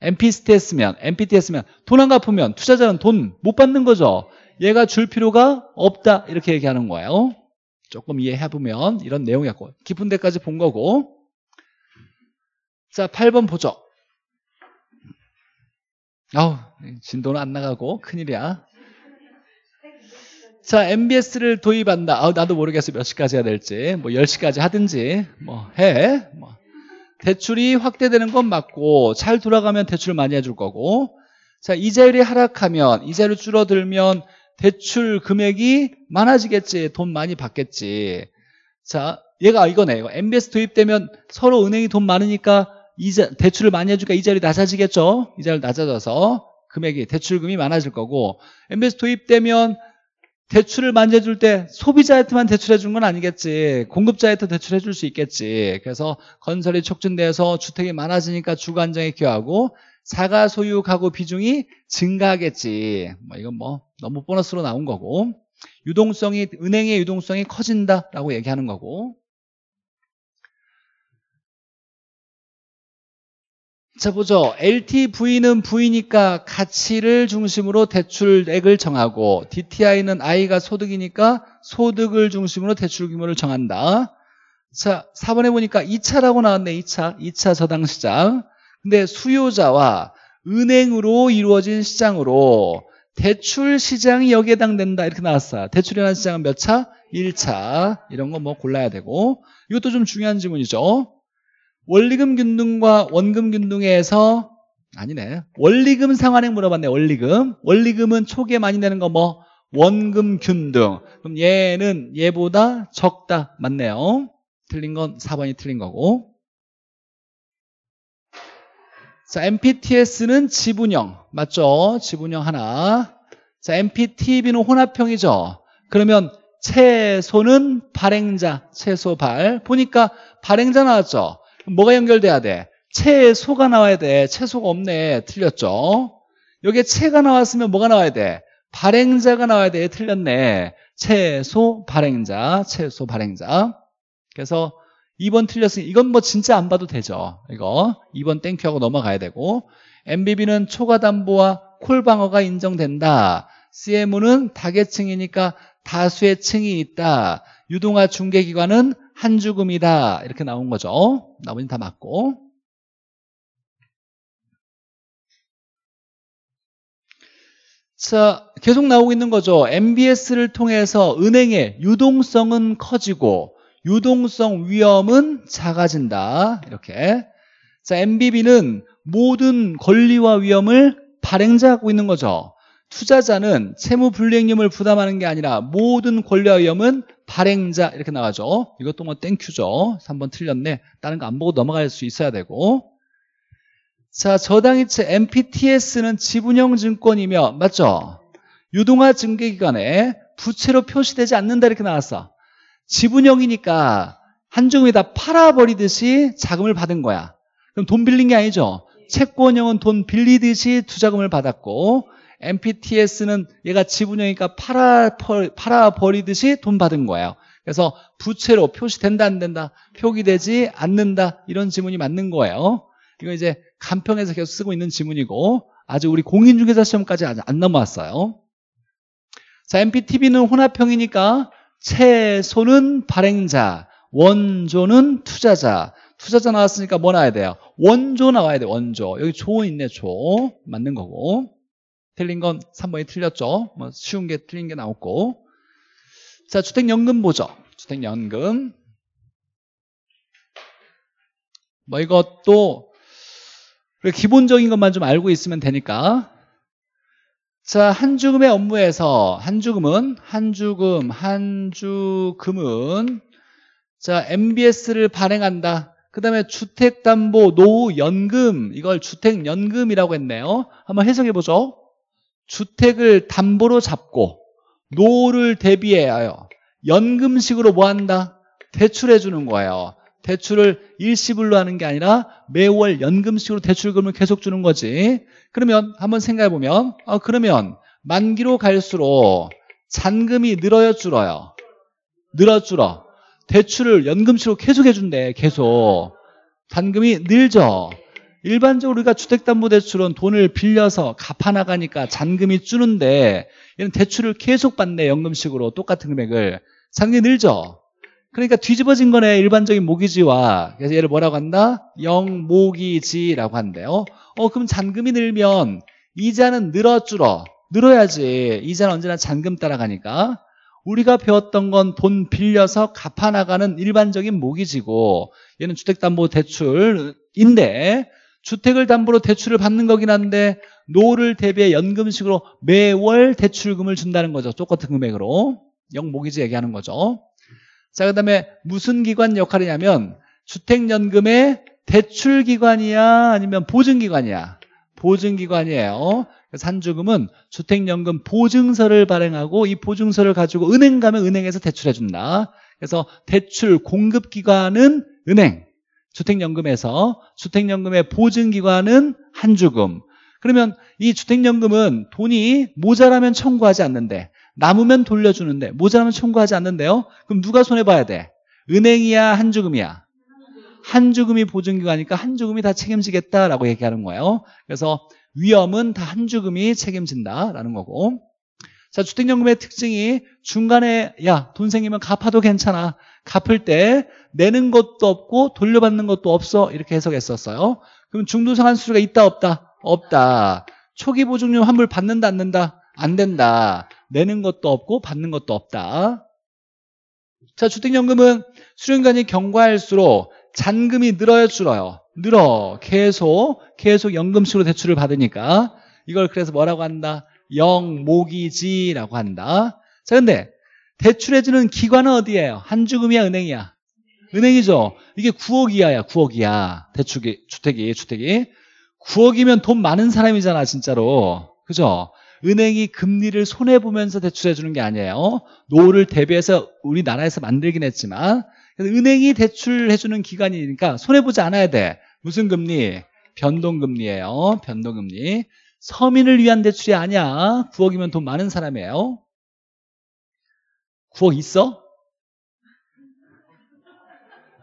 MPT였으면, MPT였으면 돈 안 갚으면 투자자는 돈 못 받는 거죠. 얘가 줄 필요가 없다 이렇게 얘기하는 거예요. 조금 이해해보면 이런 내용이었고 깊은 데까지 본 거고 자 8번 보죠 아우 진도는 안 나가고 큰일이야 자, MBS를 도입한다. 아, 나도 모르겠어. 몇 시까지 해야 될지. 뭐 10시까지 하든지. 뭐 해. 뭐. 대출이 확대되는 건 맞고 잘 돌아가면 대출 많이 해줄 거고 자, 이자율이 하락하면 이자율 줄어들면 대출 금액이 많아지겠지. 돈 많이 받겠지. 자, 얘가 이거네. 이거. MBS 도입되면 서로 은행이 돈 많으니까 이자, 대출을 많이 해주니까 이자율이 낮아지겠죠? 이자율 낮아져서 금액이, 대출금이 많아질 거고, MBS 도입되면 대출을 만져줄 때 소비자한테만 대출해 준 건 아니겠지. 공급자한테 대출해 줄 수 있겠지. 그래서 건설이 촉진돼서 주택이 많아지니까 주거 정에 기여하고 사가 소유 가구 비중이 증가하겠지. 뭐 이건 뭐 너무 보너스로 나온 거고. 유동성이 은행의 유동성이 커진다라고 얘기하는 거고. 자 보죠. LTV는 V니까 가치를 중심으로 대출액을 정하고 DTI는 I가 소득이니까 소득을 중심으로 대출 규모를 정한다. 자 4번에 보니까 2차라고 나왔네. 2차. 2차 저당시장. 근데 수요자와 은행으로 이루어진 시장으로 대출 시장이 여기에 해당된다 이렇게 나왔어 대출이라는 시장은 몇 차? 1차 이런 거 뭐 골라야 되고 이것도 좀 중요한 질문이죠 원리금 균등과 원금 균등에서 아니네. 원리금 상환액 물어봤네. 원리금. 원리금은 초기에 많이 내는 거 뭐 원금 균등. 그럼 얘는 얘보다 적다. 맞네요. 틀린 건 4번이 틀린 거고. 자, MPTS는 지분형. 맞죠? 지분형 하나. 자, MPTB는 혼합형이죠. 그러면 최소는 발행자, 최소 발. 보니까 발행자 나왔죠. 뭐가 연결돼야 돼? 채 소가 나와야 돼. 채소가 없네. 틀렸죠? 여기에 채가 나왔으면 뭐가 나와야 돼? 발행자가 나와야 돼. 틀렸네. 채소, 발행자, 채소, 발행자. 그래서 2번 틀렸으니 이건 뭐 진짜 안 봐도 되죠. 이거 2번 땡큐하고 넘어가야 되고 MBB는 초과담보와 콜방어가 인정된다. CMO는 다계층이니까 다수의 층이 있다. 유동화 중개기관은 한 주금이다 이렇게 나온 거죠. 나머지다 맞고 자 계속 나오고 있는 거죠. MBS를 통해서 은행의 유동성은 커지고 유동성 위험은 작아진다 이렇게 자 MBB는 모든 권리와 위험을 발행자하고 있는 거죠. 투자자는 채무 불이행임을 부담하는 게 아니라 모든 권리와 위험은 발행자 이렇게 나가죠. 이것도 뭐 땡큐죠. 3번 틀렸네. 다른 거 안 보고 넘어갈 수 있어야 되고. 자, 저당이체 MPTS는 지분형 증권이며 맞죠? 유동화 증계기관에 부채로 표시되지 않는다 이렇게 나왔어. 지분형이니까 한종이 다 팔아버리듯이 자금을 받은 거야. 그럼 돈 빌린 게 아니죠. 채권형은 돈 빌리듯이 투자금을 받았고 MPTS는 얘가 지분이니까 팔아, 팔아 버리듯이 돈 받은 거예요. 그래서 부채로 표시된다 안 된다 표기되지 않는다 이런 지문이 맞는 거예요. 이거 이제 간평에서 계속 쓰고 있는 지문이고 아직 우리 공인중개사 시험까지 아직 안 넘어왔어요. 자, m p t v 는 혼합형이니까 채소는 발행자, 원조는 투자자. 투자자 나왔으니까 뭐 나와야 돼요? 원조 나와야 돼, 원조. 여기 조 있네, 조. 맞는 거고. 틀린 건 3번이 틀렸죠. 뭐 쉬운 게 틀린 게 나왔고. 자, 주택연금 보죠. 주택연금. 뭐 이것도 기본적인 것만 좀 알고 있으면 되니까. 자, 한주금의 업무에서 한주금은 한주금, 한주금은 자, MBS를 발행한다. 그 다음에 주택담보, 노후연금 이걸 주택연금이라고 했네요 한번 해석해보죠 주택을 담보로 잡고 노후를 대비하여 연금식으로 뭐 한다? 대출해 주는 거예요. 대출을 일시불로 하는 게 아니라 매월 연금식으로 대출금을 계속 주는 거지. 그러면 한번 생각해 보면 어, 그러면 만기로 갈수록 잔금이 늘어요 줄어요. 늘어 줄어. 대출을 연금식으로 계속 해준대 계속. 잔금이 늘죠. 일반적으로 우리가 주택담보대출은 돈을 빌려서 갚아나가니까 잔금이 주는데 얘는 대출을 계속 받네 연금식으로 똑같은 금액을 잔금이 늘죠 그러니까 뒤집어진 거네 일반적인 모기지와 그래서 얘를 뭐라고 한다? 영모기지라고 한대요 어 그럼 잔금이 늘면 이자는 늘어 줄어 늘어야지 이자는 언제나 잔금 따라가니까 우리가 배웠던 건 돈 빌려서 갚아나가는 일반적인 모기지고 얘는 주택담보대출인데 주택을 담보로 대출을 받는 거긴 한데 노를 대비해 연금식으로 매월 대출금을 준다는 거죠. 똑같은 금액으로. 영모기지 얘기하는 거죠. 자, 그 다음에 무슨 기관 역할이냐면 주택연금의 대출기관이야 아니면 보증기관이야? 보증기관이에요. 산주금은 주택연금 보증서를 발행하고 이 보증서를 가지고 은행 가면 은행에서 대출해준다. 그래서 대출 공급기관은 은행, 주택연금에서 주택연금의 보증기관은 한주금 그러면 이 주택연금은 돈이 모자라면 청구하지 않는데 남으면 돌려주는데 모자라면 청구하지 않는데요 그럼 누가 손해봐야 돼? 은행이야 한주금이야? 한주금이 보증기관이니까 한주금이 다 책임지겠다라고 얘기하는 거예요 그래서 위험은 다 한주금이 책임진다라는 거고 자, 주택연금의 특징이 중간에 야, 돈 생기면 갚아도 괜찮아. 갚을 때 내는 것도 없고 돌려받는 것도 없어. 이렇게 해석했었어요. 그럼 중도상환 수수료가 있다 없다? 없다. 초기 보증료 환불 받는다 안는다안 된다. 내는 것도 없고 받는 것도 없다. 자, 주택연금은 수령관이 경과할수록 잔금이 늘어요, 줄어요? 늘어. 계속, 계속 연금식으로 대출을 받으니까. 이걸 그래서 뭐라고 한다? 영목이지라고 한다. 자, 근데 대출해주는 기관은 어디예요? 한주금이야, 은행이야? 네. 은행이죠. 이게 9억 이하야, 9억 이하. 대출이, 주택이, 주택이. 9억이면 돈 많은 사람이잖아, 진짜로. 그죠? 은행이 금리를 손해보면서 대출해주는 게 아니에요. 노후를 대비해서 우리나라에서 만들긴 했지만. 은행이 대출해주는 기관이니까 손해보지 않아야 돼. 무슨 금리? 변동금리예요. 변동금리. 서민을 위한 대출이 아니야. 9억이면 돈 많은 사람이에요. 9억 있어?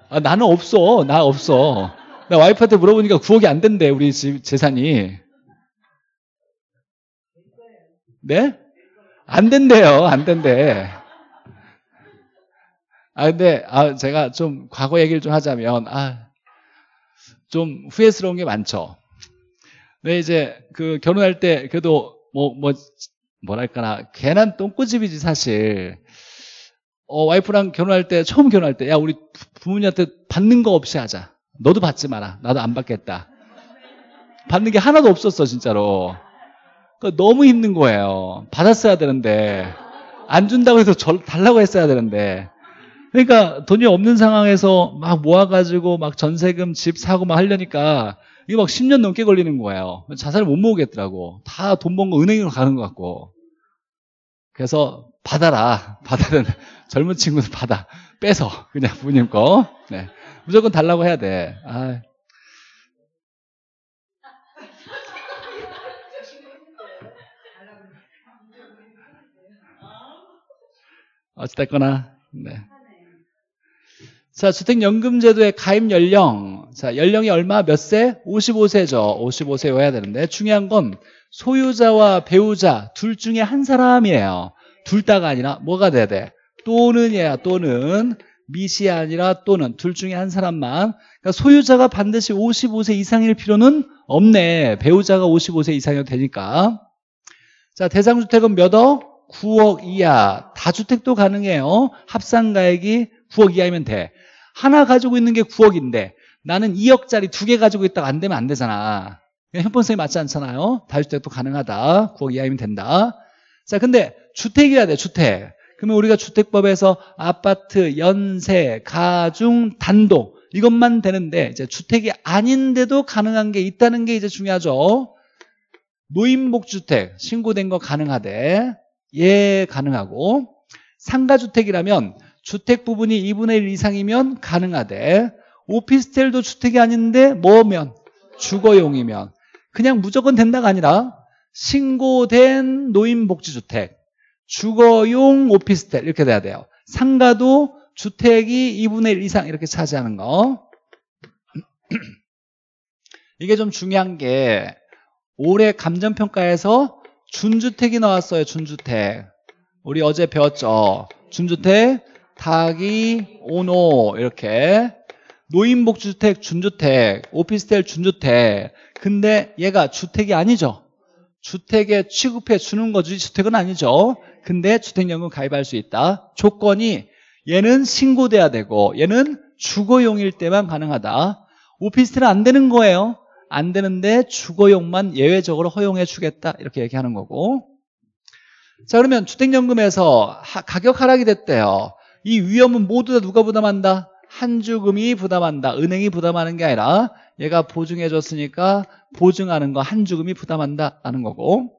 아, 나는 없어. 나 없어. 나 와이프한테 물어보니까 9억이 안 된대, 우리 집 재산이. 네? 안 된대요. 안 된대. 아, 근데, 아, 제가 좀 과거 얘기를 좀 하자면, 아, 좀 후회스러운 게 많죠. 왜 이제 그 결혼할 때 그래도 뭐, 뭐, 뭐랄까나, 괜한 똥꼬집이지, 사실. 어, 와이프랑 결혼할 때, 처음 결혼할 때, 야, 우리 부모님한테 받는 거 없이 하자. 너도 받지 마라. 나도 안 받겠다. 받는 게 하나도 없었어, 진짜로. 그 너무 힘든 거예요. 받았어야 되는데. 안 준다고 해서 절, 달라고 했어야 되는데. 그러니까 돈이 없는 상황에서 막 모아가지고 막 전세금 집 사고 막 하려니까 이거막 10년 넘게 걸리는 거예요. 자산을 못 모으겠더라고. 다 돈 번 거 은행으로 가는 것 같고. 그래서 받아라. 받아는 젊은 친구는 받아. 빼서 그냥 부모님 거. 네. 무조건 달라고 해야 돼. 아. 어찌됐거나, 네. 자, 주택연금제도의 가입 연령. 자, 연령이 얼마? 몇 세? 55세죠. 55세 여야 되는데 중요한 건 소유자와 배우자 둘 중에 한 사람이에요. 둘 다가 아니라 뭐가 돼야 돼? 또는이야 또는 미시 아니라 또는 둘 중에 한 사람만 그러니까 소유자가 반드시 55세 이상일 필요는 없네 배우자가 55세 이상이어도 되니까 자 대상주택은 몇 억? 9억 이하 다주택도 가능해요 합산가액이 9억 이하이면 돼 하나 가지고 있는 게 9억인데 나는 2억짜리 두 개 가지고 있다가 안 되면 안 되잖아. 형평성이 예, 맞지 않잖아요. 다주택도 가능하다. 9억 이하이면 된다. 자, 근데 주택이어야 돼, 주택. 그러면 우리가 주택법에서 아파트, 연세, 가중, 단독 이것만 되는데 이제 주택이 아닌데도 가능한 게 있다는 게 이제 중요하죠. 노인복주택 신고된 거 가능하대. 예, 가능하고 상가주택이라면 주택 부분이 2분의 1 이상이면 가능하대. 오피스텔도 주택이 아닌데 뭐면? 주거용이면. 그냥 무조건 된다가 아니라 신고된 노인복지주택, 주거용 오피스텔 이렇게 돼야 돼요. 상가도 주택이 2분의 1 이상 이렇게 차지하는 거. 이게 좀 중요한 게 올해 감정평가에서 준주택이 나왔어요. 준주택. 우리 어제 배웠죠. 준주택 타기 오노 이렇게 노인복지주택 준주택 오피스텔 준주택 근데 얘가 주택이 아니죠 주택에 취급해 주는 거지 주택은 아니죠 근데 주택연금 가입할 수 있다 조건이 얘는 신고돼야 되고 얘는 주거용일 때만 가능하다 오피스텔은 안 되는 거예요 안 되는데 주거용만 예외적으로 허용해 주겠다 이렇게 얘기하는 거고 자 그러면 주택연금에서 하, 가격 하락이 됐대요 이 위험은 모두 다 누가 부담한다? 한주금이 부담한다. 은행이 부담하는 게 아니라 얘가 보증해 줬으니까 보증하는 거 한주금이 부담한다 하는 거고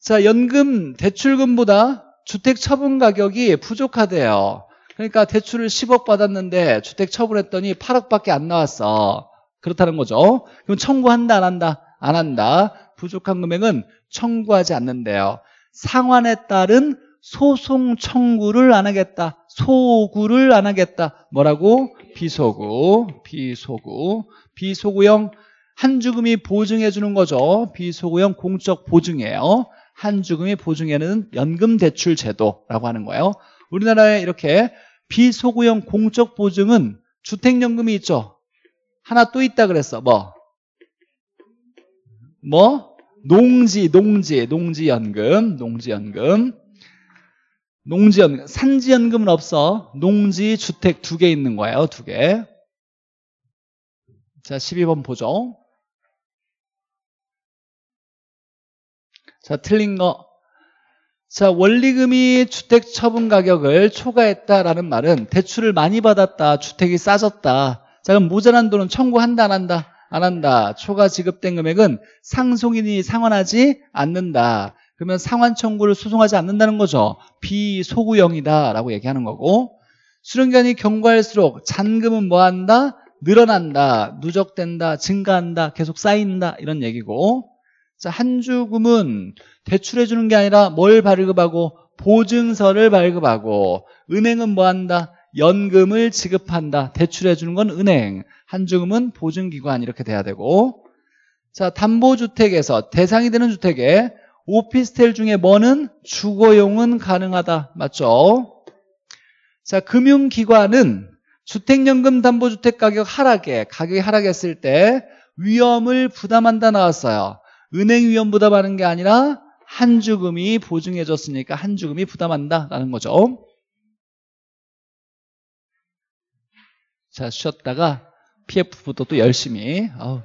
자 연금 대출금보다 주택 처분 가격이 부족하대요. 그러니까 대출을 10억 받았는데 주택 처분했더니 8억밖에 안 나왔어. 그렇다는 거죠. 그럼 청구한다 안 한다? 안 한다. 부족한 금액은 청구하지 않는데요. 상환에 따른 소송 청구를 안 하겠다. 소구를 안 하겠다. 뭐라고? 비소구, 비소구, 비소구형 한주금이 보증해 주는 거죠. 비소구형 공적 보증이에요. 한주금이 보증에는 연금대출 제도라고 하는 거예요. 우리나라에 이렇게 비소구형 공적 보증은 주택연금이 있죠. 하나 또 있다 그랬어. 뭐? 뭐? 농지, 농지, 농지연금, 농지연금. 농지연, 금 산지연금은 없어. 농지, 주택 두 개 있는 거예요. 두 개. 자, 12번 보죠. 자, 틀린 거. 자, 원리금이 주택 처분 가격을 초과했다라는 말은 대출을 많이 받았다. 주택이 싸졌다. 자, 그럼 모자란 돈은 청구한다, 안 한다? 안 한다. 초과 지급된 금액은 상속인이 상환하지 않는다. 그러면 상환 청구를 소송하지 않는다는 거죠. 비소구형이다라고 얘기하는 거고 수령기간이 경과할수록 잔금은 뭐한다? 늘어난다, 누적된다, 증가한다, 계속 쌓인다 이런 얘기고 자, 한주금은 대출해 주는 게 아니라 뭘 발급하고 보증서를 발급하고 은행은 뭐한다? 연금을 지급한다. 대출해 주는 건 은행, 한주금은 보증기관 이렇게 돼야 되고 자 담보주택에서 대상이 되는 주택에 오피스텔 중에 뭐는 주거용은 가능하다. 맞죠? 자, 금융기관은 주택연금담보주택 가격 하락에 가격이 하락했을 때 위험을 부담한다 나왔어요. 은행 위험 부담하는 게 아니라 한주금이 보증해줬으니까 한주금이 부담한다라는 거죠. 자 쉬었다가 PF부터 또 열심히 아우,